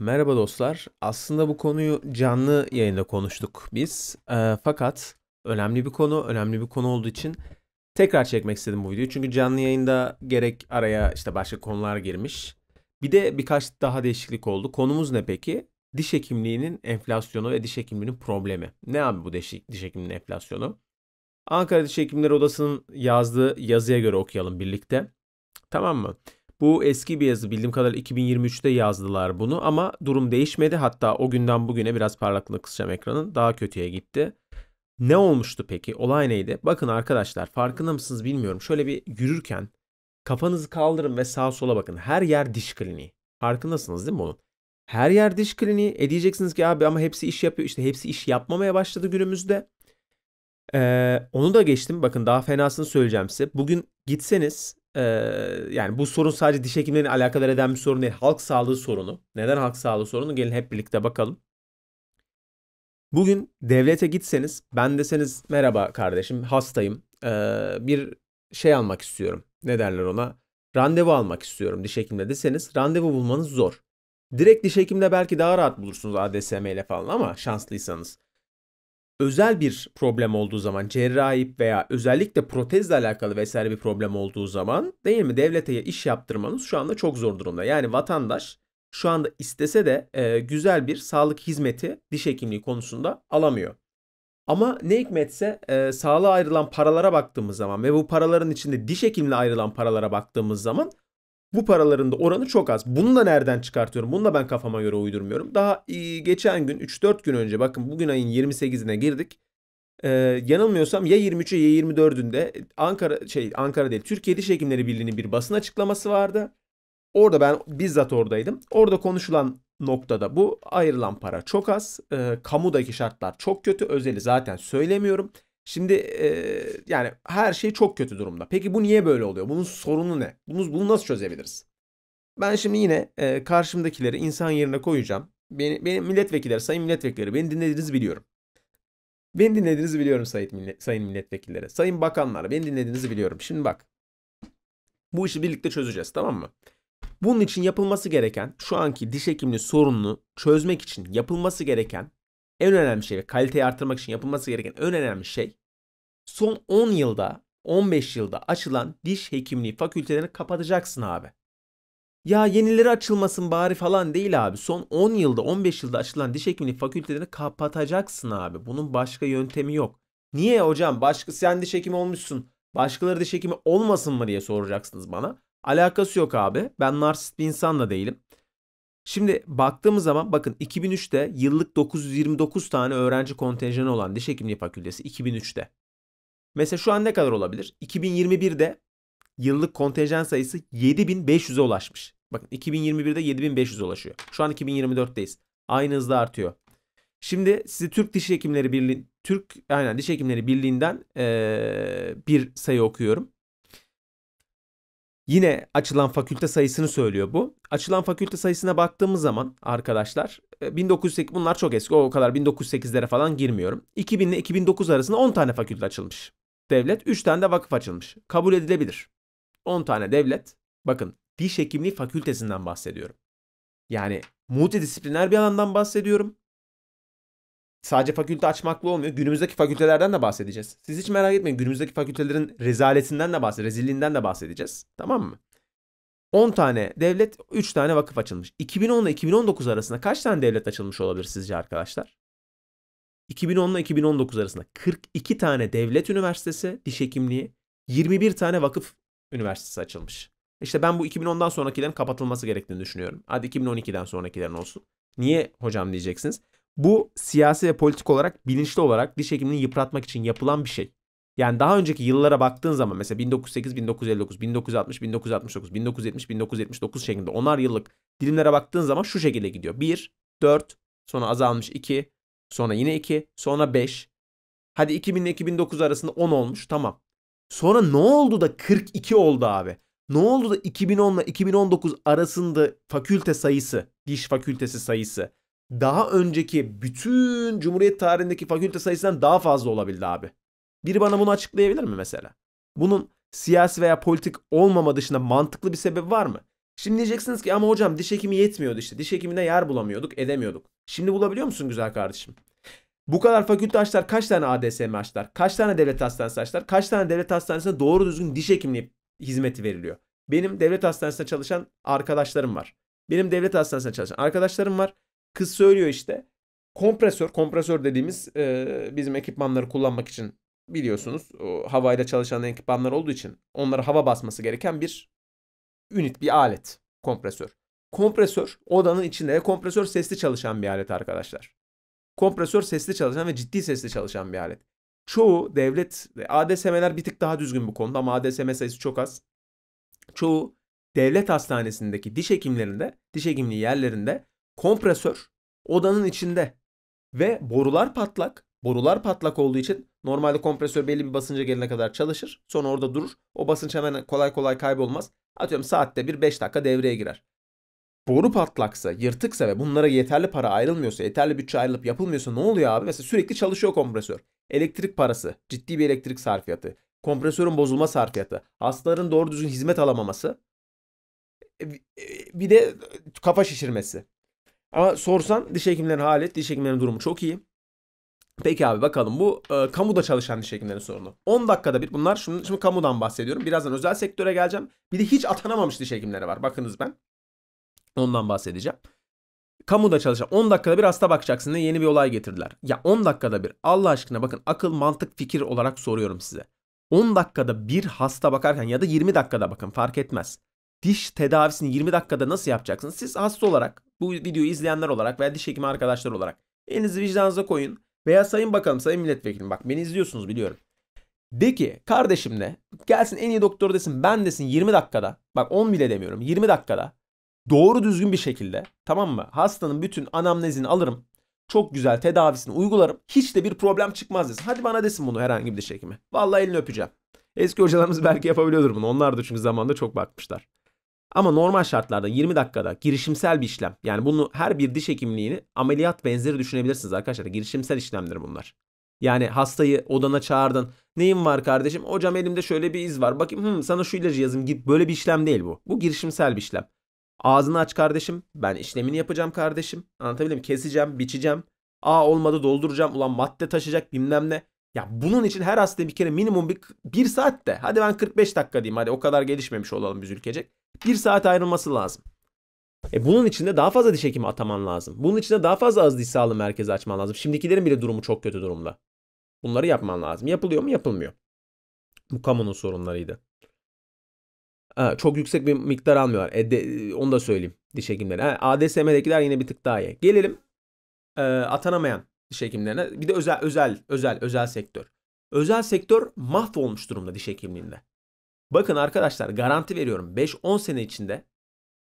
Merhaba dostlar. Aslında bu konuyu canlı yayında konuştuk biz. E, fakat önemli bir konu, önemli bir konu olduğu için tekrar çekmek istedim bu videoyu. Çünkü canlı yayında gerek araya işte başka konular girmiş. Bir de birkaç daha değişiklik oldu. Konumuz ne peki? Diş hekimliğinin enflasyonu ve diş hekimliğinin problemi. Ne abi bu diş, diş hekimliğinin enflasyonu? Ankara Diş Hekimleri Odası'nın yazdığı yazıya göre okuyalım birlikte. Tamam mı? Bu eski bir yazı bildiğim kadarıyla 2023'te yazdılar bunu ama durum değişmedi. Hatta o günden bugüne biraz parlaklığını kısacağım ekranın daha kötüye gitti. Ne olmuştu peki? Olay neydi? Bakın arkadaşlar farkında mısınız bilmiyorum. Şöyle bir yürürken kafanızı kaldırın ve sağa sola bakın. Her yer diş kliniği. Farkındasınız değil mi bunun? Her yer diş kliniği. E diyeceksiniz ki abi ama hepsi iş yapıyor. İşte hepsi iş yapmamaya başladı günümüzde. Ee, onu da geçtim. Bakın daha fenasını söyleyeceğim size. Bugün gitseniz yani bu sorun sadece diş hekimlerini alakadar eden bir sorun değil. Halk sağlığı sorunu. Neden halk sağlığı sorunu? Gelin hep birlikte bakalım. Bugün devlete gitseniz ben deseniz merhaba kardeşim hastayım bir şey almak istiyorum. Ne derler ona? Randevu almak istiyorum diş hekimle deseniz randevu bulmanız zor. Direkt diş hekimle belki daha rahat bulursunuz ADSM ile falan ama şanslıysanız özel bir problem olduğu zaman cerrahi veya özellikle protezle alakalı vesaire bir problem olduğu zaman değil mi devlete iş yaptırmanız şu anda çok zor durumda. Yani vatandaş şu anda istese de e, güzel bir sağlık hizmeti diş hekimliği konusunda alamıyor. Ama ne hikmetse e, sağlığa ayrılan paralara baktığımız zaman ve bu paraların içinde diş hekimliği ayrılan paralara baktığımız zaman bu paraların da oranı çok az. Bunu da nereden çıkartıyorum? Bunu da ben kafama göre uydurmuyorum. Daha e, geçen gün 3-4 gün önce bakın bugün ayın 28'ine girdik. Ee, yanılmıyorsam ya 23'ü ya 24'ünde e, Ankara şey Ankara değil Türkiye Diş Hekimleri Birliği'nin bir basın açıklaması vardı. Orada ben bizzat oradaydım. Orada konuşulan noktada bu ayrılan para çok az. E, kamudaki şartlar çok kötü. Özeli zaten söylemiyorum. Şimdi e, yani her şey çok kötü durumda. Peki bu niye böyle oluyor? Bunun sorunu ne? Bunu, bunu nasıl çözebiliriz? Ben şimdi yine e, karşımdakileri insan yerine koyacağım. Beni, beni milletvekilleri, sayın milletvekilleri beni dinlediğinizi biliyorum. Beni dinlediğinizi biliyorum sayın, millet, sayın milletvekilleri. Sayın bakanlar beni dinlediğinizi biliyorum. Şimdi bak. Bu işi birlikte çözeceğiz tamam mı? Bunun için yapılması gereken şu anki diş hekimliği sorununu çözmek için yapılması gereken en önemli şey ve kaliteyi artırmak için yapılması gereken en önemli şey son 10 yılda 15 yılda açılan diş hekimliği fakültelerini kapatacaksın abi. Ya yenileri açılmasın bari falan değil abi. Son 10 yılda 15 yılda açılan diş hekimliği fakültelerini kapatacaksın abi. Bunun başka yöntemi yok. Niye hocam başka sen diş hekimi olmuşsun. Başkaları diş hekimi olmasın mı diye soracaksınız bana. Alakası yok abi. Ben narsist bir insan da değilim. Şimdi baktığımız zaman bakın 2003'te yıllık 929 tane öğrenci kontenjanı olan diş hekimliği fakültesi 2003'te. Mesela şu an ne kadar olabilir? 2021'de yıllık kontenjan sayısı 7500'e ulaşmış. Bakın 2021'de 7500 ulaşıyor. Şu an 2024'teyiz. Aynı hızda artıyor. Şimdi size Türk Diş Hekimleri Birliği Türk aynen Diş Hekimleri Birliği'nden ee, bir sayı okuyorum. Yine açılan fakülte sayısını söylüyor bu. Açılan fakülte sayısına baktığımız zaman arkadaşlar 1908 bunlar çok eski o kadar 1908'lere falan girmiyorum. 2000 ile 2009 arasında 10 tane fakülte açılmış devlet 3 tane de vakıf açılmış. Kabul edilebilir. 10 tane devlet. Bakın diş hekimliği fakültesinden bahsediyorum. Yani multidisipliner bir alandan bahsediyorum. Sadece fakülte açmakla olmuyor. Günümüzdeki fakültelerden de bahsedeceğiz. Siz hiç merak etmeyin. Günümüzdeki fakültelerin rezaletinden de bahsedeceğiz. Rezilliğinden de bahsedeceğiz. Tamam mı? 10 tane devlet, 3 tane vakıf açılmış. 2010 ile 2019 arasında kaç tane devlet açılmış olabilir sizce arkadaşlar? 2010 ile 2019 arasında 42 tane devlet üniversitesi diş hekimliği, 21 tane vakıf üniversitesi açılmış. İşte ben bu 2010'dan sonrakilerin kapatılması gerektiğini düşünüyorum. Hadi 2012'den sonrakilerin olsun. Niye hocam diyeceksiniz. Bu siyasi ve politik olarak bilinçli olarak diş hekimliğini yıpratmak için yapılan bir şey. Yani daha önceki yıllara baktığın zaman mesela 1908, 1959, 1960, 1969, 1970, 1979 şeklinde onar yıllık dilimlere baktığın zaman şu şekilde gidiyor. 1, 4, sonra azalmış 2, Sonra yine 2. Sonra 5. Hadi 2000 ile 2009 arasında 10 olmuş. Tamam. Sonra ne oldu da 42 oldu abi? Ne oldu da 2010 ile 2019 arasında fakülte sayısı, diş fakültesi sayısı daha önceki bütün Cumhuriyet tarihindeki fakülte sayısından daha fazla olabildi abi? Biri bana bunu açıklayabilir mi mesela? Bunun siyasi veya politik olmama dışında mantıklı bir sebep var mı? Şimdi diyeceksiniz ki ama hocam diş hekimi yetmiyordu işte. Diş hekimine yer bulamıyorduk, edemiyorduk. Şimdi bulabiliyor musun güzel kardeşim? Bu kadar fakülte açtılar, kaç tane ADSM açtılar, kaç tane devlet hastanesi açtılar, kaç tane devlet hastanesine doğru düzgün diş hekimliği hizmeti veriliyor. Benim devlet hastanesinde çalışan arkadaşlarım var. Benim devlet hastanesinde çalışan arkadaşlarım var. Kız söylüyor işte kompresör, kompresör dediğimiz e, bizim ekipmanları kullanmak için biliyorsunuz o, havayla çalışan ekipmanlar olduğu için onlara hava basması gereken bir ünit bir alet kompresör. Kompresör odanın içinde ve kompresör sesli çalışan bir alet arkadaşlar. Kompresör sesli çalışan ve ciddi sesli çalışan bir alet. Çoğu devlet ADSM'ler bir tık daha düzgün bu konuda ama ADSM sayısı çok az. Çoğu devlet hastanesindeki diş hekimlerinde, diş hekimliği yerlerinde kompresör odanın içinde ve borular patlak Borular patlak olduğu için normalde kompresör belli bir basınca gelene kadar çalışır. Sonra orada durur. O basınç hemen kolay kolay kaybolmaz. Atıyorum saatte bir 5 dakika devreye girer. Boru patlaksa, yırtıksa ve bunlara yeterli para ayrılmıyorsa, yeterli bütçe ayrılıp yapılmıyorsa ne oluyor abi? Mesela sürekli çalışıyor kompresör. Elektrik parası, ciddi bir elektrik sarfiyatı, kompresörün bozulma sarfiyatı, hastaların doğru düzgün hizmet alamaması, e, e, bir de kafa şişirmesi. Ama sorsan diş hekimlerin hali, diş hekimlerin durumu çok iyi. Peki abi bakalım bu e, kamuda çalışan diş hekimlerin sorunu. 10 dakikada bir bunlar şimdi, şimdi kamudan bahsediyorum. Birazdan özel sektöre geleceğim. Bir de hiç atanamamış diş hekimleri var. Bakınız ben ondan bahsedeceğim. Kamuda çalışan 10 dakikada bir hasta bakacaksın diye yeni bir olay getirdiler. Ya 10 dakikada bir Allah aşkına bakın akıl mantık fikir olarak soruyorum size. 10 dakikada bir hasta bakarken ya da 20 dakikada bakın fark etmez. Diş tedavisini 20 dakikada nasıl yapacaksınız? Siz hasta olarak bu videoyu izleyenler olarak veya diş hekimi arkadaşlar olarak elinizi vicdanınıza koyun. Veya sayın bakalım sayın milletvekilim bak beni izliyorsunuz biliyorum. De ki kardeşim de gelsin en iyi doktor desin ben desin 20 dakikada bak 10 bile demiyorum 20 dakikada doğru düzgün bir şekilde tamam mı hastanın bütün anamnezini alırım çok güzel tedavisini uygularım hiç de bir problem çıkmaz desin. Hadi bana desin bunu herhangi bir diş hekimi. Vallahi elini öpeceğim. Eski hocalarımız belki yapabiliyordur bunu. Onlar da çünkü zamanda çok bakmışlar. Ama normal şartlarda 20 dakikada girişimsel bir işlem. Yani bunu her bir diş hekimliğini ameliyat benzeri düşünebilirsiniz arkadaşlar. Girişimsel işlemdir bunlar. Yani hastayı odana çağırdın. Neyin var kardeşim? Hocam elimde şöyle bir iz var. Bakayım hmm, sana şu ilacı yazayım. Git böyle bir işlem değil bu. Bu girişimsel bir işlem. Ağzını aç kardeşim. Ben işlemini yapacağım kardeşim. Anlatabiliyor mi Keseceğim, biçeceğim. A olmadı dolduracağım. Ulan madde taşıyacak bilmem ne. Ya bunun için her hasta bir kere minimum bir, bir saat de. Hadi ben 45 dakika diyeyim. Hadi o kadar gelişmemiş olalım biz ülkecek. Bir saat ayrılması lazım. E bunun için de daha fazla diş hekimi ataman lazım. Bunun için de daha fazla az diş sağlığı merkezi açman lazım. Şimdikilerin bile durumu çok kötü durumda. Bunları yapman lazım. Yapılıyor mu? Yapılmıyor. Bu kamunun sorunlarıydı. Ha, çok yüksek bir miktar almıyorlar. E de, onu da söyleyeyim diş hekimleri. Ha, ADSM'dekiler yine bir tık daha iyi. Gelelim e, atanamayan diş hekimlerine. Bir de özel özel özel özel sektör. Özel sektör mahvolmuş durumda diş hekimliğinde. Bakın arkadaşlar garanti veriyorum 5-10 sene içinde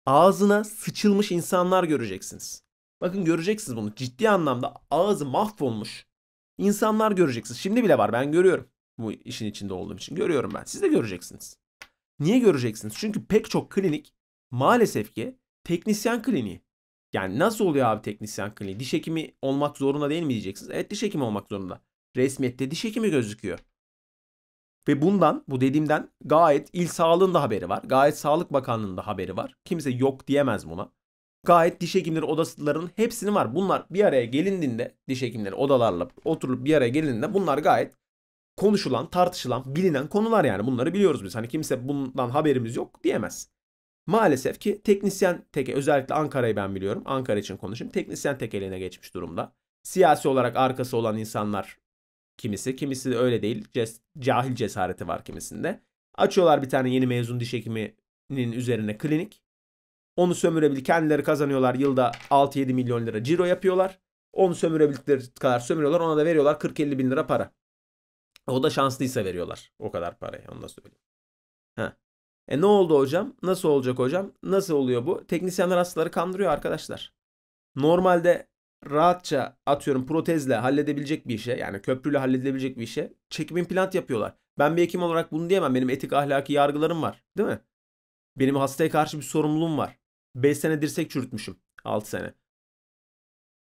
ağzına sıçılmış insanlar göreceksiniz. Bakın göreceksiniz bunu. Ciddi anlamda ağzı mahvolmuş insanlar göreceksiniz. Şimdi bile var ben görüyorum. Bu işin içinde olduğum için görüyorum ben. Siz de göreceksiniz. Niye göreceksiniz? Çünkü pek çok klinik maalesef ki teknisyen kliniği. Yani nasıl oluyor abi teknisyen kliniği? Diş hekimi olmak zorunda değil mi diyeceksiniz. Evet diş hekimi olmak zorunda. Resmiyette diş hekimi gözüküyor. Ve bundan bu dediğimden gayet il sağlığında haberi var. Gayet Sağlık Bakanlığı'nda haberi var. Kimse yok diyemez buna. Gayet diş hekimleri odalarının hepsinin var. Bunlar bir araya gelindiğinde diş hekimleri odalarla oturup bir araya gelindiğinde bunlar gayet konuşulan, tartışılan, bilinen konular yani. Bunları biliyoruz biz. Hani kimse bundan haberimiz yok diyemez. Maalesef ki teknisyen teke özellikle Ankara'yı ben biliyorum. Ankara için konuşayım. Teknisyen tekeliğine geçmiş durumda. Siyasi olarak arkası olan insanlar kimisi. Kimisi de öyle değil. Ces cahil cesareti var kimisinde. Açıyorlar bir tane yeni mezun diş hekiminin üzerine klinik. Onu sömürebilir. Kendileri kazanıyorlar. Yılda 6-7 milyon lira ciro yapıyorlar. Onu sömürebildikleri kadar sömürüyorlar. Ona da veriyorlar 40-50 bin lira para. O da şanslıysa veriyorlar o kadar parayı. Onu da söyleyeyim. Heh. E ne oldu hocam? Nasıl olacak hocam? Nasıl oluyor bu? Teknisyenler hastaları kandırıyor arkadaşlar. Normalde rahatça atıyorum protezle halledebilecek bir işe yani köprüyle halledilebilecek bir işe çekim implant yapıyorlar. Ben bir hekim olarak bunu diyemem. Benim etik ahlaki yargılarım var. Değil mi? Benim hastaya karşı bir sorumluluğum var. 5 sene dirsek çürütmüşüm. 6 sene.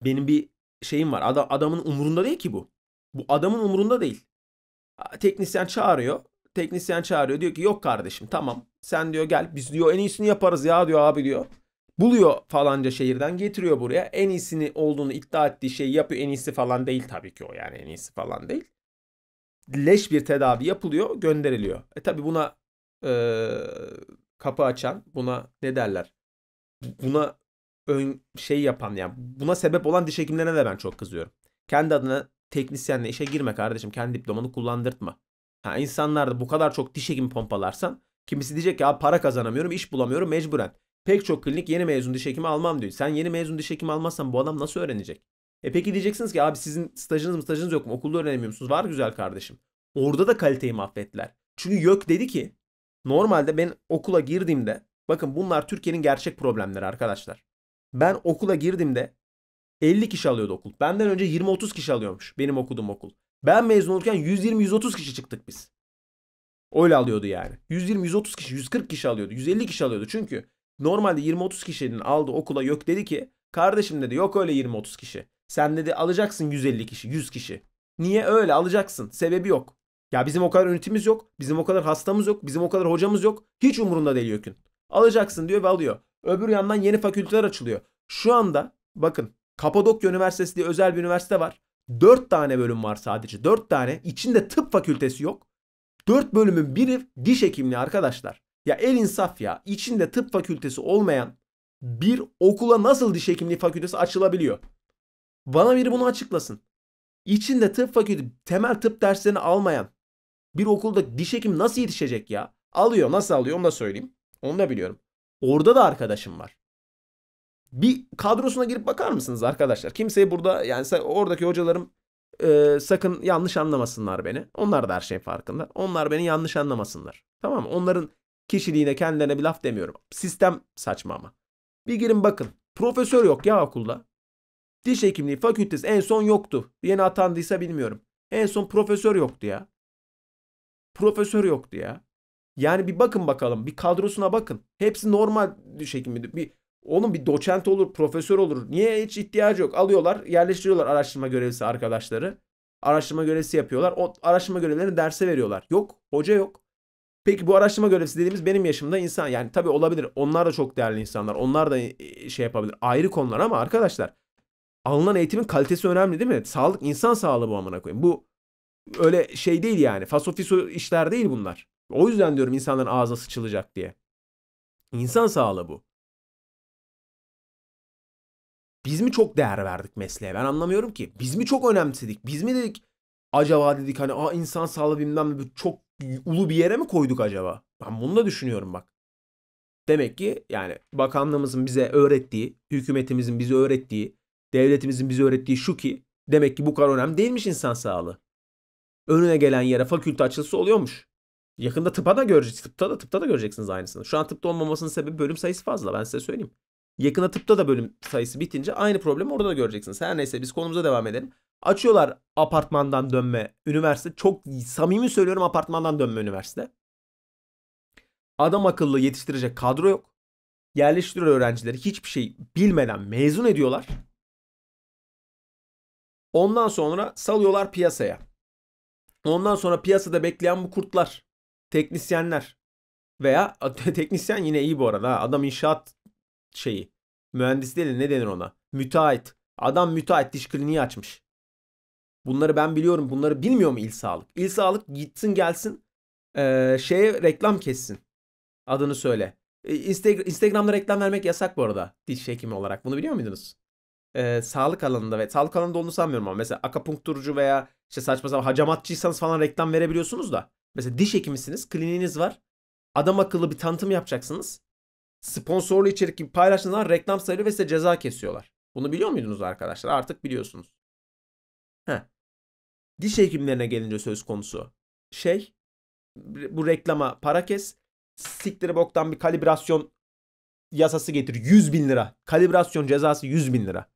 Benim bir şeyim var. Adam, adamın umurunda değil ki bu. Bu adamın umurunda değil. Teknisyen çağırıyor teknisyen çağırıyor. Diyor ki yok kardeşim tamam sen diyor gel biz diyor en iyisini yaparız ya diyor abi diyor. Buluyor falanca şehirden getiriyor buraya. En iyisini olduğunu iddia ettiği şeyi yapıyor. En iyisi falan değil tabii ki o yani en iyisi falan değil. Leş bir tedavi yapılıyor gönderiliyor. E tabii buna e, kapı açan buna ne derler? Buna ön şey yapan yani buna sebep olan diş hekimlerine de ben çok kızıyorum. Kendi adına teknisyenle işe girme kardeşim. Kendi diplomanı kullandırtma. Ha, insanlar da bu kadar çok diş hekimi pompalarsan kimisi diyecek ki para kazanamıyorum iş bulamıyorum mecburen. Pek çok klinik yeni mezun diş hekimi almam diyor. Sen yeni mezun diş hekimi almazsan bu adam nasıl öğrenecek? E peki diyeceksiniz ki abi sizin stajınız mı stajınız yok mu okulda öğrenemiyor musunuz? Var güzel kardeşim. Orada da kaliteyi mahvettiler. Çünkü YÖK dedi ki normalde ben okula girdiğimde bakın bunlar Türkiye'nin gerçek problemleri arkadaşlar. Ben okula girdiğimde 50 kişi alıyordu okul. Benden önce 20-30 kişi alıyormuş benim okuduğum okul. Ben mezun olurken 120-130 kişi çıktık biz. Öyle alıyordu yani. 120-130 kişi, 140 kişi alıyordu, 150 kişi alıyordu. Çünkü normalde 20-30 kişinin aldı okula yok dedi ki kardeşim dedi yok öyle 20-30 kişi. Sen dedi alacaksın 150 kişi, 100 kişi. Niye öyle alacaksın? Sebebi yok. Ya bizim o kadar ünitimiz yok, bizim o kadar hastamız yok, bizim o kadar hocamız yok. Hiç umurunda değil YÖK'ün. Alacaksın diyor ve alıyor. Öbür yandan yeni fakülteler açılıyor. Şu anda bakın Kapadokya Üniversitesi diye özel bir üniversite var. 4 tane bölüm var sadece. 4 tane. İçinde tıp fakültesi yok. 4 bölümün biri diş hekimliği arkadaşlar. Ya el insaf ya. İçinde tıp fakültesi olmayan bir okula nasıl diş hekimliği fakültesi açılabiliyor? Bana biri bunu açıklasın. İçinde tıp fakültesi, temel tıp derslerini almayan bir okulda diş hekimi nasıl yetişecek ya? Alıyor, nasıl alıyor onu da söyleyeyim. Onu da biliyorum. Orada da arkadaşım var. Bir kadrosuna girip bakar mısınız arkadaşlar? Kimseyi burada yani oradaki hocalarım e, sakın yanlış anlamasınlar beni. Onlar da her şeyin farkında. Onlar beni yanlış anlamasınlar. Tamam mı? Onların kişiliğine kendilerine bir laf demiyorum. Sistem saçma ama. Bir girin bakın. Profesör yok ya okulda. Diş hekimliği fakültesi en son yoktu. Yeni atandıysa bilmiyorum. En son profesör yoktu ya. Profesör yoktu ya. Yani bir bakın bakalım. Bir kadrosuna bakın. Hepsi normal diş hekimliği. Bir onun bir doçent olur, profesör olur. Niye hiç ihtiyacı yok? Alıyorlar, yerleştiriyorlar araştırma görevlisi arkadaşları. Araştırma görevlisi yapıyorlar. O araştırma görevlerini derse veriyorlar. Yok, hoca yok. Peki bu araştırma görevlisi dediğimiz benim yaşımda insan. Yani tabii olabilir. Onlar da çok değerli insanlar. Onlar da e, şey yapabilir. Ayrı konular ama arkadaşlar alınan eğitimin kalitesi önemli değil mi? Sağlık insan sağlığı bu amına koyayım. Bu öyle şey değil yani. Fasofiso işler değil bunlar. O yüzden diyorum insanların ağza sıçılacak diye. İnsan sağlığı bu. Biz mi çok değer verdik mesleğe? Ben anlamıyorum ki. Biz mi çok önemsedik? Biz mi dedik acaba dedik hani a insan sağlığı bilmem ne çok ulu bir yere mi koyduk acaba? Ben bunu da düşünüyorum bak. Demek ki yani bakanlığımızın bize öğrettiği, hükümetimizin bize öğrettiği, devletimizin bize öğrettiği şu ki demek ki bu kadar önemli değilmiş insan sağlığı. Önüne gelen yere fakülte açılısı oluyormuş. Yakında tıpa da göreceksiniz. Tıpta da tıpta da göreceksiniz aynısını. Şu an tıpta olmamasının sebebi bölüm sayısı fazla. Ben size söyleyeyim. Yakın atıpta da bölüm sayısı bitince aynı problemi orada da göreceksiniz. Her neyse biz konumuza devam edelim. Açıyorlar apartmandan dönme üniversite. Çok samimi söylüyorum apartmandan dönme üniversite. Adam akıllı yetiştirecek kadro yok. Yerleştiriyor öğrencileri hiçbir şey bilmeden mezun ediyorlar. Ondan sonra salıyorlar piyasaya. Ondan sonra piyasada bekleyen bu kurtlar, teknisyenler veya teknisyen yine iyi bu arada. Adam inşaat şeyi. Mühendis değil ne denir ona? Müteahhit. Adam müteahhit diş kliniği açmış. Bunları ben biliyorum. Bunları bilmiyor mu il Sağlık? İl Sağlık gitsin gelsin ee, şeye reklam kessin. Adını söyle. E, Instagram, Instagram'da reklam vermek yasak bu arada diş hekimi olarak. Bunu biliyor muydunuz? Ee, sağlık alanında ve sağlık alanında olduğunu sanmıyorum ama mesela akupunkturcu veya işte saçma sapan hacamatçıysanız falan reklam verebiliyorsunuz da. Mesela diş hekimisiniz, kliniğiniz var. Adam akıllı bir tanıtım yapacaksınız sponsorlu içerik gibi paylaştığınız zaman reklam sayılır ve size ceza kesiyorlar. Bunu biliyor muydunuz arkadaşlar? Artık biliyorsunuz. Heh. Diş hekimlerine gelince söz konusu. Şey bu reklama para kes. Siktiri boktan bir kalibrasyon yasası getir. 100 bin lira. Kalibrasyon cezası 100 bin lira.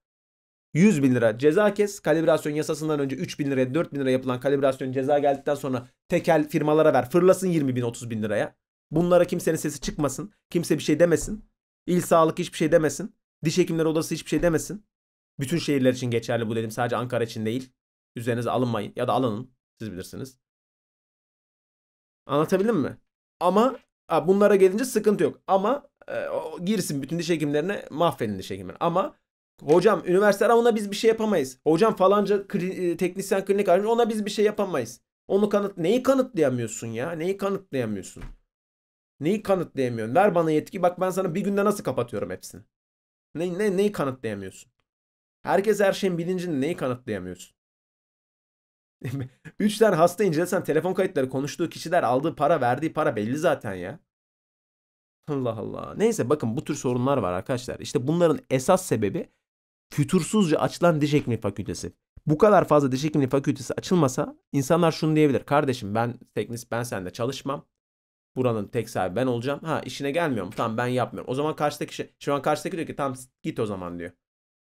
100 bin lira ceza kes. Kalibrasyon yasasından önce 3 bin liraya 4 bin lira yapılan kalibrasyon ceza geldikten sonra tekel firmalara ver. Fırlasın 20 bin 30 bin liraya. Bunlara kimsenin sesi çıkmasın. Kimse bir şey demesin. İl sağlık hiçbir şey demesin. Diş hekimleri odası hiçbir şey demesin. Bütün şehirler için geçerli bu dedim. Sadece Ankara için değil. Üzerinize alınmayın ya da alının. Siz bilirsiniz. Anlatabildim mi? Ama a, bunlara gelince sıkıntı yok. Ama e, o, girsin bütün diş hekimlerine mahvedin diş hekimlerini. Ama hocam üniversite ona biz bir şey yapamayız. Hocam falanca kli, e, teknisyen klinik açmış ona biz bir şey yapamayız. Onu kanıt neyi kanıtlayamıyorsun ya? Neyi kanıtlayamıyorsun? Neyi kanıtlayamıyorsun? Ver bana yetki. Bak ben sana bir günde nasıl kapatıyorum hepsini. Ne, ne, neyi kanıtlayamıyorsun? Herkes her şeyin bilincinde neyi kanıtlayamıyorsun? Üç tane hasta incelesen telefon kayıtları konuştuğu kişiler aldığı para verdiği para belli zaten ya. Allah Allah. Neyse bakın bu tür sorunlar var arkadaşlar. İşte bunların esas sebebi fütursuzca açılan diş hekimliği fakültesi. Bu kadar fazla diş hekimliği fakültesi açılmasa insanlar şunu diyebilir. Kardeşim ben teknis ben sende çalışmam. Buranın tek sahibi ben olacağım. Ha işine gelmiyor mu? Tamam ben yapmıyorum. O zaman karşıdaki şey, şu an karşıdaki diyor ki tamam git o zaman diyor.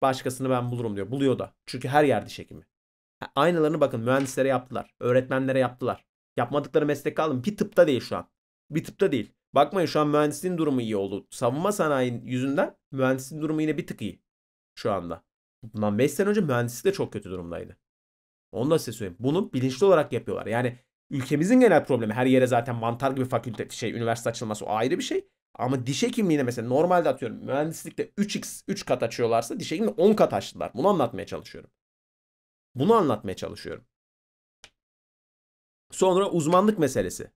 Başkasını ben bulurum diyor. Buluyor da. Çünkü her yerde diş aynalarını bakın mühendislere yaptılar. Öğretmenlere yaptılar. Yapmadıkları meslek kaldı Bir tıpta değil şu an. Bir tıpta değil. Bakmayın şu an mühendisliğin durumu iyi oldu. Savunma sanayi yüzünden mühendisliğin durumu yine bir tık iyi. Şu anda. Bundan 5 sene önce mühendislik de çok kötü durumdaydı. Onu da size söyleyeyim. Bunu bilinçli olarak yapıyorlar. Yani ülkemizin genel problemi. Her yere zaten mantar gibi fakülte şey üniversite açılması o ayrı bir şey. Ama diş hekimliğine mesela normalde atıyorum mühendislikte 3x 3 kat açıyorlarsa diş hekimliğine 10 kat açtılar. Bunu anlatmaya çalışıyorum. Bunu anlatmaya çalışıyorum. Sonra uzmanlık meselesi.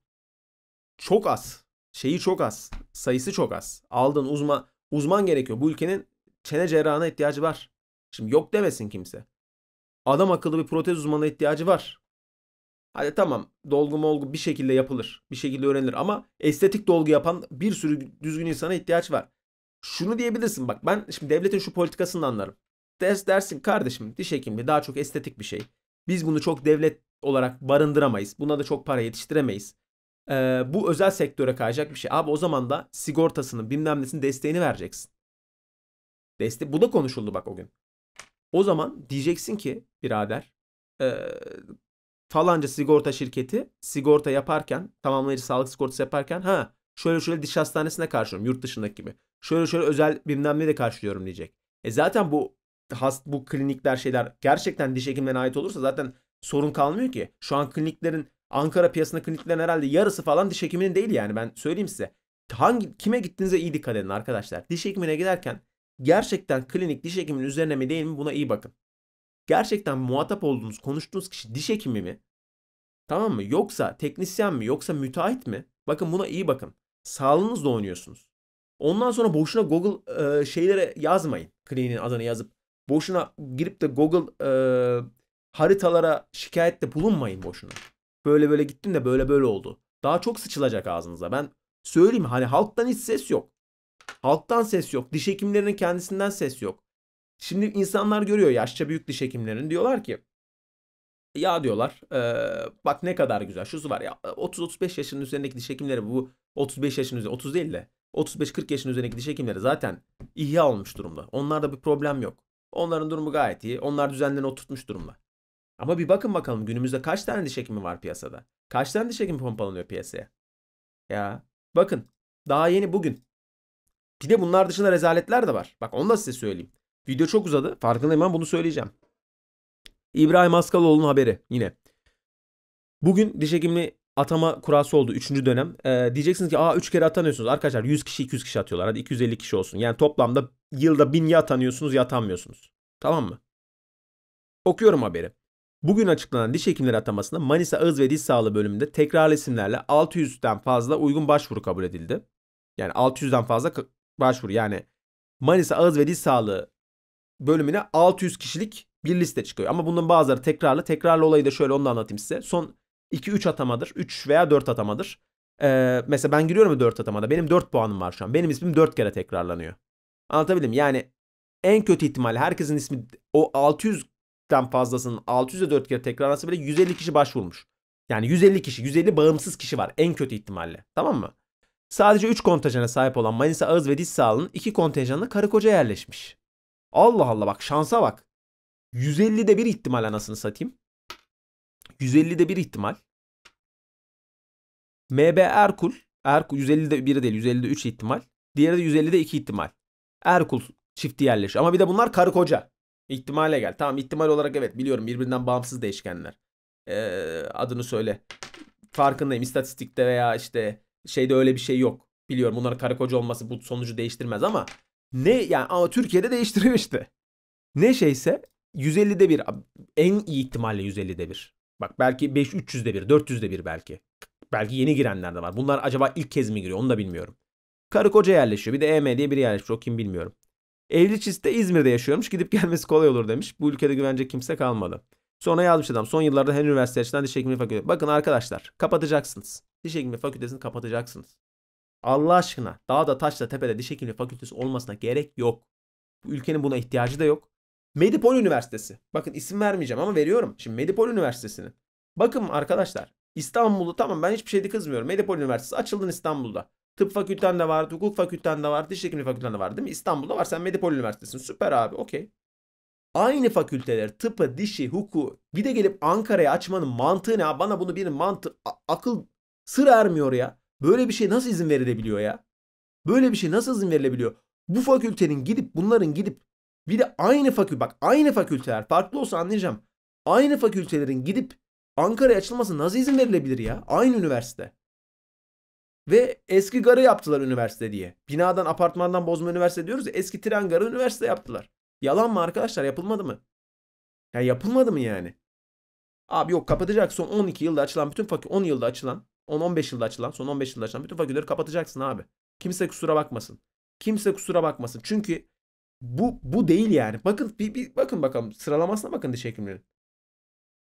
Çok az. Şeyi çok az. Sayısı çok az. Aldığın uzman uzman gerekiyor. Bu ülkenin çene cerrahına ihtiyacı var. Şimdi yok demesin kimse. Adam akıllı bir protez uzmanına ihtiyacı var. Hadi tamam dolgu molgu bir şekilde yapılır. Bir şekilde öğrenilir ama estetik dolgu yapan bir sürü düzgün insana ihtiyaç var. Şunu diyebilirsin bak ben şimdi devletin şu politikasını anlarım. Ders dersin kardeşim diş hekimliği daha çok estetik bir şey. Biz bunu çok devlet olarak barındıramayız. Buna da çok para yetiştiremeyiz. Ee, bu özel sektöre kayacak bir şey. Abi o zaman da sigortasının bilmem nesinin desteğini vereceksin. Deste bu da konuşuldu bak o gün. O zaman diyeceksin ki birader e, falanca sigorta şirketi sigorta yaparken tamamlayıcı sağlık sigortası yaparken ha şöyle şöyle diş hastanesine karşılıyorum yurt dışındaki gibi. Şöyle şöyle özel bilmem ne de karşılıyorum diyecek. E zaten bu hast bu klinikler şeyler gerçekten diş hekimlerine ait olursa zaten sorun kalmıyor ki. Şu an kliniklerin Ankara piyasında kliniklerin herhalde yarısı falan diş hekiminin değil yani ben söyleyeyim size. Hangi kime gittiğinize iyi dikkat edin arkadaşlar. Diş hekimine giderken gerçekten klinik diş hekiminin üzerine mi değil mi buna iyi bakın gerçekten muhatap olduğunuz, konuştuğunuz kişi diş hekimi mi? Tamam mı? Yoksa teknisyen mi? Yoksa müteahhit mi? Bakın buna iyi bakın. Sağlığınızla oynuyorsunuz. Ondan sonra boşuna Google e, şeylere yazmayın. Kliniğin adını yazıp boşuna girip de Google e, haritalara şikayette bulunmayın boşuna. Böyle böyle gittim de böyle böyle oldu. Daha çok sıçılacak ağzınıza. Ben söyleyeyim hani halktan hiç ses yok. Halktan ses yok. Diş hekimlerinin kendisinden ses yok. Şimdi insanlar görüyor yaşça büyük diş hekimlerini diyorlar ki ya diyorlar e, bak ne kadar güzel şu var ya 30-35 yaşının üzerindeki diş hekimleri bu 35 yaşın üzerinde 30 değil de 35-40 yaşın üzerindeki diş hekimleri zaten iyi olmuş durumda. Onlarda bir problem yok. Onların durumu gayet iyi. Onlar düzenlerini oturtmuş durumda. Ama bir bakın bakalım günümüzde kaç tane diş hekimi var piyasada? Kaç tane diş hekimi pompalanıyor piyasaya? Ya bakın daha yeni bugün. Bir de bunlar dışında rezaletler de var. Bak onu da size söyleyeyim. Video çok uzadı. Farkındayım ben bunu söyleyeceğim. İbrahim Askaloğlu'nun haberi yine. Bugün diş hekimliği atama kurası oldu 3. dönem. Ee, diyeceksiniz ki aa 3 kere atanıyorsunuz. Arkadaşlar 100 kişi 200 kişi atıyorlar. Hadi 250 kişi olsun. Yani toplamda yılda 1000 ya atanıyorsunuz ya atanmıyorsunuz. Tamam mı? Okuyorum haberi. Bugün açıklanan diş hekimleri atamasında Manisa Ağız ve Diş Sağlığı bölümünde tekrar isimlerle 600'den fazla uygun başvuru kabul edildi. Yani 600'den fazla başvuru yani Manisa Ağız ve Diş Sağlığı bölümüne 600 kişilik bir liste çıkıyor. Ama bunun bazıları tekrarlı. Tekrarlı olayı da şöyle onu da anlatayım size. Son 2-3 atamadır. 3 veya 4 atamadır. Ee, mesela ben giriyorum ya 4 atamada. Benim 4 puanım var şu an. Benim ismim 4 kere tekrarlanıyor. Anlatabildim. Yani en kötü ihtimal herkesin ismi o 600'den fazlasının 600'e 4 kere tekrarlansa bile 150 kişi başvurmuş. Yani 150 kişi, 150 bağımsız kişi var en kötü ihtimalle. Tamam mı? Sadece 3 kontajana sahip olan Manisa, Ağız ve Diş Sağlığı'nın 2 kontajanına karı koca yerleşmiş. Allah Allah bak şansa bak. 150'de bir ihtimal anasını satayım. 150'de bir ihtimal. MB Erkul. Erkul 150'de 1 değil 150'de 3 ihtimal. Diğeri de 150'de 2 ihtimal. Erkul çifti yerleş. Ama bir de bunlar karı koca. İhtimale gel. Tamam ihtimal olarak evet biliyorum birbirinden bağımsız değişkenler. Ee, adını söyle. Farkındayım istatistikte veya işte şeyde öyle bir şey yok. Biliyorum bunların karı koca olması bu sonucu değiştirmez ama ne yani ama Türkiye'de değiştirmişti. Ne şeyse 150'de bir en iyi ihtimalle 150'de bir. Bak belki 5 300'de bir, 400'de bir belki. Belki yeni girenler de var. Bunlar acaba ilk kez mi giriyor onu da bilmiyorum. Karı koca yerleşiyor. Bir de EM diye biri yerleşiyor. O kim bilmiyorum. Evli çift de İzmir'de yaşıyormuş. Gidip gelmesi kolay olur demiş. Bu ülkede güvence kimse kalmadı. Sonra yazmış adam. Son yıllarda her üniversite açılan diş hekimliği fakültesi. Bakın arkadaşlar kapatacaksınız. Diş hekimliği fakültesini kapatacaksınız. Allah aşkına dağda taşla tepede diş hekimliği fakültesi olmasına gerek yok. Bu ülkenin buna ihtiyacı da yok. Medipol Üniversitesi. Bakın isim vermeyeceğim ama veriyorum. Şimdi Medipol Üniversitesi'ni. Bakın arkadaşlar İstanbul'da tamam ben hiçbir şeyde kızmıyorum. Medipol Üniversitesi açıldın İstanbul'da. Tıp fakülten de var, hukuk fakülten de var, diş hekimliği fakülten de var değil mi? İstanbul'da var sen Medipol Üniversitesi'sin. Süper abi okey. Aynı fakülteler tıpı, dişi, huku bir de gelip Ankara'ya açmanın mantığı ne? Bana bunu bir mantık, akıl sır ermiyor ya. Böyle bir şey nasıl izin verilebiliyor ya? Böyle bir şey nasıl izin verilebiliyor? Bu fakültenin gidip bunların gidip bir de aynı fakülte bak aynı fakülteler farklı olsa anlayacağım. Aynı fakültelerin gidip Ankara'ya açılması nasıl izin verilebilir ya? Aynı üniversite. Ve eski garı yaptılar üniversite diye. Binadan apartmandan bozma üniversite diyoruz ya eski tren garı üniversite yaptılar. Yalan mı arkadaşlar yapılmadı mı? Ya yapılmadı mı yani? Abi yok kapatacak son 12 yılda açılan bütün fakü 10 yılda açılan 10-15 yılda açılan, son 15 yılda açılan bütün fakülteleri kapatacaksın abi. Kimse kusura bakmasın. Kimse kusura bakmasın. Çünkü bu bu değil yani. Bakın bir, bir bakın bakalım sıralamasına bakın diş hekimlerin.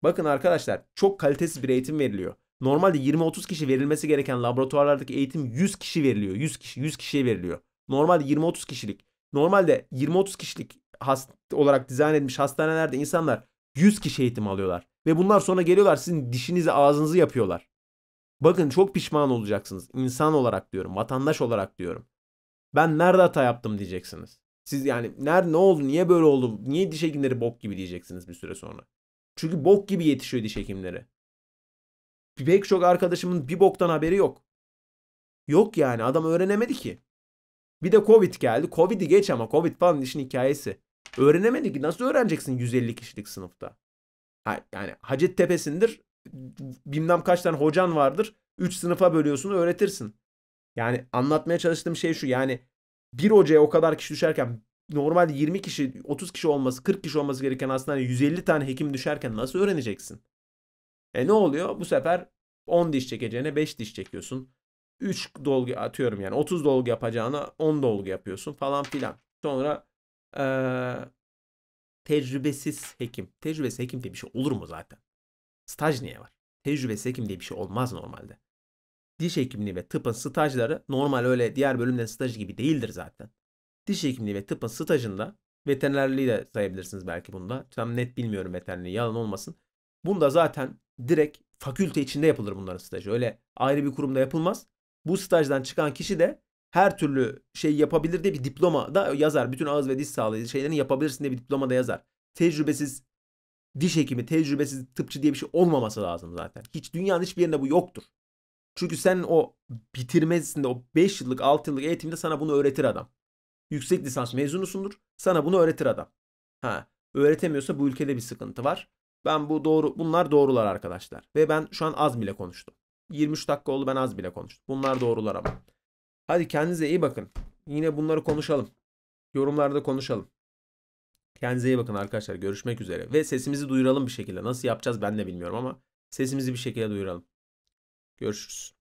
Bakın arkadaşlar çok kalitesiz bir eğitim veriliyor. Normalde 20-30 kişi verilmesi gereken laboratuvarlardaki eğitim 100 kişi veriliyor. 100 kişi 100 kişiye veriliyor. Normalde 20-30 kişilik. Normalde 20-30 kişilik hast olarak dizayn edilmiş hastanelerde insanlar 100 kişi eğitim alıyorlar ve bunlar sonra geliyorlar sizin dişinizi ağzınızı yapıyorlar. Bakın çok pişman olacaksınız. İnsan olarak diyorum, vatandaş olarak diyorum. Ben nerede hata yaptım diyeceksiniz. Siz yani nerede ne oldu, niye böyle oldu, niye diş hekimleri bok gibi diyeceksiniz bir süre sonra. Çünkü bok gibi yetişiyor diş hekimleri. Pek çok arkadaşımın bir boktan haberi yok. Yok yani adam öğrenemedi ki. Bir de Covid geldi. Covid'i geç ama Covid falan işin hikayesi. Öğrenemedi ki nasıl öğreneceksin 150 kişilik sınıfta? Yani Hacettepe'sindir bilmem kaç tane hocan vardır. üç sınıfa bölüyorsun öğretirsin. Yani anlatmaya çalıştığım şey şu yani bir hocaya o kadar kişi düşerken normalde 20 kişi 30 kişi olması 40 kişi olması gereken aslında 150 hani tane hekim düşerken nasıl öğreneceksin? E ne oluyor? Bu sefer 10 diş çekeceğine 5 diş çekiyorsun. 3 dolgu atıyorum yani 30 dolgu yapacağına 10 dolgu yapıyorsun falan filan. Sonra ee, tecrübesiz hekim. Tecrübesiz hekim diye bir şey olur mu zaten? Staj niye var? Tecrübesiz hekim diye bir şey olmaz normalde. Diş hekimliği ve tıpın stajları normal öyle diğer bölümlerin stajı gibi değildir zaten. Diş hekimliği ve tıpın stajında veterinerliği de sayabilirsiniz belki bunda. Tam net bilmiyorum veterinerliği yalan olmasın. Bunda zaten direkt fakülte içinde yapılır bunların stajı. Öyle ayrı bir kurumda yapılmaz. Bu stajdan çıkan kişi de her türlü şey yapabilir diye bir diploma da yazar. Bütün ağız ve diş sağlığı şeylerini yapabilirsin diye bir diploma da yazar. Tecrübesiz diş hekimi, tecrübesiz tıpçı diye bir şey olmaması lazım zaten. Hiç dünyanın hiçbir yerinde bu yoktur. Çünkü sen o bitirmesinde o 5 yıllık 6 yıllık eğitimde sana bunu öğretir adam. Yüksek lisans mezunusundur. Sana bunu öğretir adam. Ha, öğretemiyorsa bu ülkede bir sıkıntı var. Ben bu doğru bunlar doğrular arkadaşlar. Ve ben şu an az bile konuştum. 23 dakika oldu ben az bile konuştum. Bunlar doğrular ama. Hadi kendinize iyi bakın. Yine bunları konuşalım. Yorumlarda konuşalım. Kendinize iyi bakın arkadaşlar. Görüşmek üzere. Ve sesimizi duyuralım bir şekilde. Nasıl yapacağız ben de bilmiyorum ama sesimizi bir şekilde duyuralım. Görüşürüz.